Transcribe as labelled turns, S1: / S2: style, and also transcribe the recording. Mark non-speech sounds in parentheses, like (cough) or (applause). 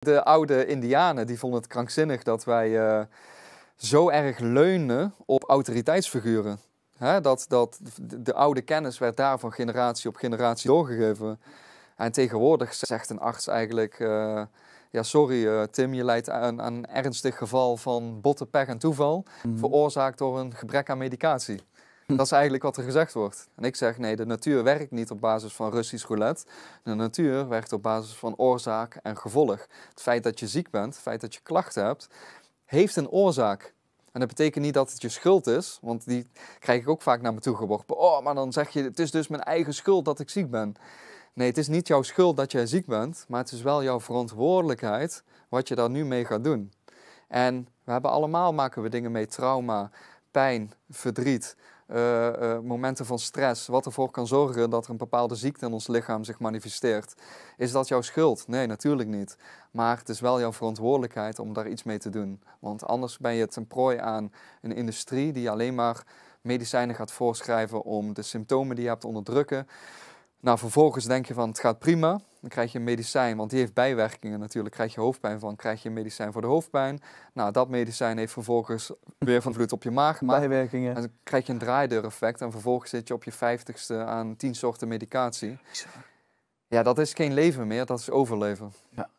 S1: De oude indianen die vonden het krankzinnig dat wij eh, zo erg leunen op autoriteitsfiguren. dat, dat de oude kennis werd daar van generatie op generatie doorgegeven. En tegenwoordig zegt een arts eigenlijk... Eh, ja, sorry eh, Tim, je leidt aan, een ernstig geval van botte pech en toeval... Mhm. veroorzaakt door een gebrek aan medicatie. (laughs) Dat is eigenlijk wat er gezegd wordt. En ik zeg nee, de natuur werkt niet op basis van Russisch roulette. De natuur werkt op basis van oorzaak en gevolg. Het feit dat je ziek bent, het feit dat je klachten hebt, heeft een oorzaak. En dat betekent niet dat het je schuld is, want die krijg ik ook vaak naar me toe geworpen. Oh, maar dan zeg je, het is dus mijn eigen schuld dat ik ziek ben. Nee, het is niet jouw schuld dat jij ziek bent, maar het is wel jouw verantwoordelijkheid wat je daar nu mee gaat doen. En we hebben allemaal maken we dingen mee trauma pijn, verdriet, eh, eh, momenten van stress, wat ervoor kan zorgen dat er een bepaalde ziekte in ons lichaam zich manifesteert. Is dat jouw schuld? Nee, natuurlijk niet. Maar het is wel jouw verantwoordelijkheid om daar iets mee te doen. Want anders ben je ten prooi aan een industrie die alleen maar medicijnen gaat voorschrijven om de symptomen die je hebt te onderdrukken. Nou, vervolgens denk je van het gaat prima. Dan krijg je een medicijn, want die heeft bijwerkingen natuurlijk. Krijg je hoofdpijn van, krijg je een medicijn voor de hoofdpijn. Nou, dat medicijn heeft vervolgens (laughs) weer van vloed op je maag Bijwerkingen. En dan krijg je een draaideureffect en vervolgens zit je op je vijftigste aan tien soorten medicatie. Ja, dat is geen leven meer, dat is overleven. Ja.